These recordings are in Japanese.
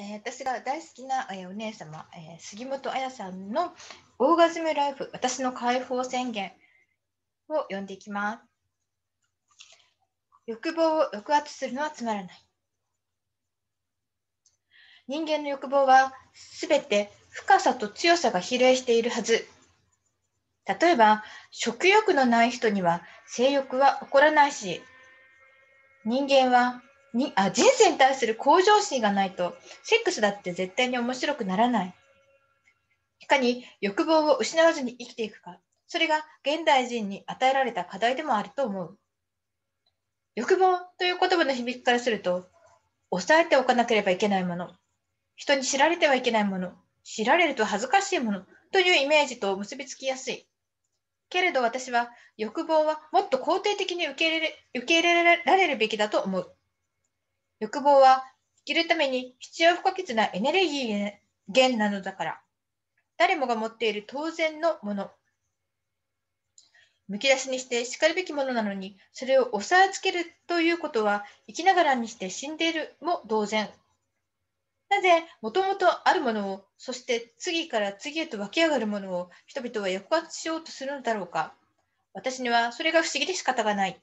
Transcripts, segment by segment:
えー、私が大好きな、えー、お姉さま、えー、杉本彩さんのオーガズムライフ、私の解放宣言を読んでいきます。欲望を抑圧するのはつまらない。人間の欲望は全て深さと強さが比例しているはず。例えば、食欲のない人には性欲は起こらないし、人間はにあ人生に対する向上心がないとセックスだって絶対に面白くならないいかに欲望を失わずに生きていくかそれが現代人に与えられた課題でもあると思う欲望という言葉の響きからすると抑えておかなければいけないもの人に知られてはいけないもの知られると恥ずかしいものというイメージと結びつきやすいけれど私は欲望はもっと肯定的に受け入れ受け入れられるべきだと思う欲望は生きるために必要不可欠なエネルギー源なのだから、誰もが持っている当然のもの。むき出しにしてしかるべきものなのに、それを押さえつけるということは、生きながらにして死んでいるも同然。なぜ、もともとあるものを、そして次から次へと湧き上がるものを、人々は抑圧しようとするのだろうか。私にはそれが不思議で仕方がない。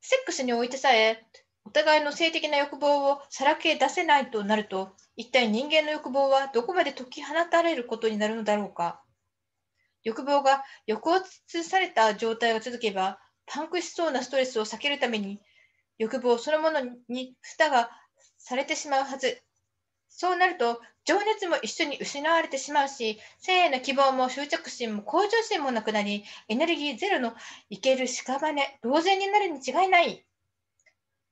セックスにおいてさえ、お互いの性的な欲望をさらけ出せないとなると、一体人間の欲望はどこまで解き放たれることになるのだろうか。欲望が抑圧された状態が続けば、パンクしそうなストレスを避けるために、欲望そのものに蓋がされてしまうはず。そうなると、情熱も一緒に失われてしまうし、生への希望も執着心も向上心もなくなり、エネルギーゼロのいける屍、同然になるに違いない。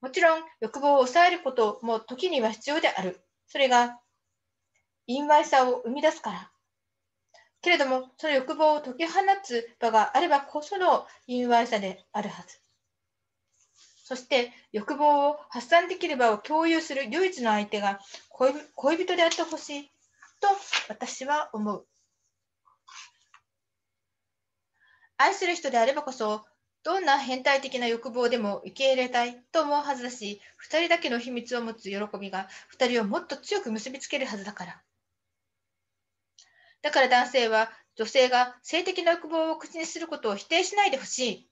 もちろん欲望を抑えることも時には必要である。それが陰昧さを生み出すから。けれども、その欲望を解き放つ場があればこその陰昧さであるはず。そして欲望を発散できる場を共有する唯一の相手が恋人であってほしいと私は思う。愛する人であればこそどんな変態的な欲望でも受け入れたいと思うはずだし、2人だけの秘密を持つ喜びが2人をもっと強く結びつけるはずだから。だから男性は女性が性的な欲望を口にすることを否定しないでほしい。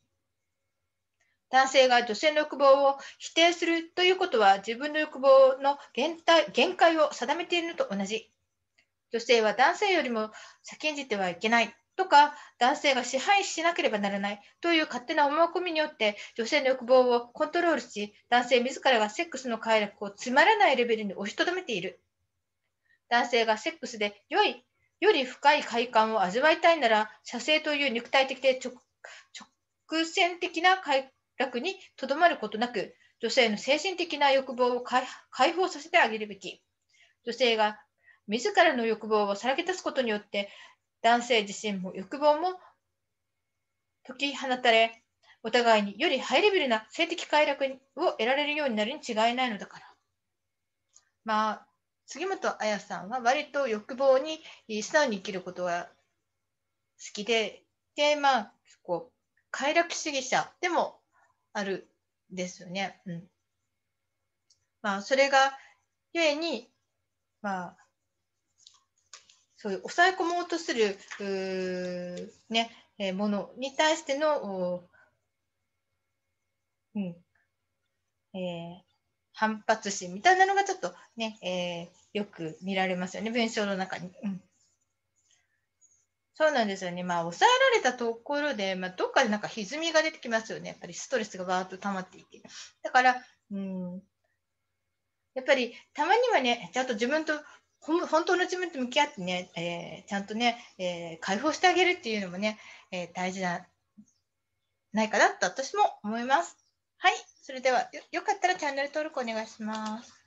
男性が女性の欲望を否定するということは自分の欲望の限限界を定めているのと同じ。女性は男性よりも先んじてはいけない。とか男性が支配しなければならないという勝手な思い込みによって女性の欲望をコントロールし男性自らがセックスの快楽をつまらないレベルに押しとどめている男性がセックスで良いより深い快感を味わいたいなら射精という肉体的で直線的な快楽にとどまることなく女性の精神的な欲望を解放させてあげるべき女性が自らの欲望をさらけ出すことによって男性自身も欲望も解き放たれ、お互いによりハイレベルな性的快楽を得られるようになるに違いないのだから。まあ、杉本彩さんは割と欲望に素直に生きることが好きで、で、まあ、こう、快楽主義者でもあるんですよね。うん。まあ、それが、ゆえに、まあ、そういう抑え込もうとする、うねえー、ものに対しての、うんえー、反発心みたいなのがちょっとね、えー、よく見られますよね、文章の中に。うんそうなんですよね。まあ、抑えられたところで、まあ、どっかでなんか歪みが出てきますよね。やっぱりストレスがわーっと溜まっていて。だから、うん。やっぱり、たまにはね、ちゃんと自分と本当の自分と向き合ってね、えー、ちゃんとね、えー、解放してあげるっていうのもね、えー、大事なないかなと私も思います。はい、それではよかったらチャンネル登録お願いします。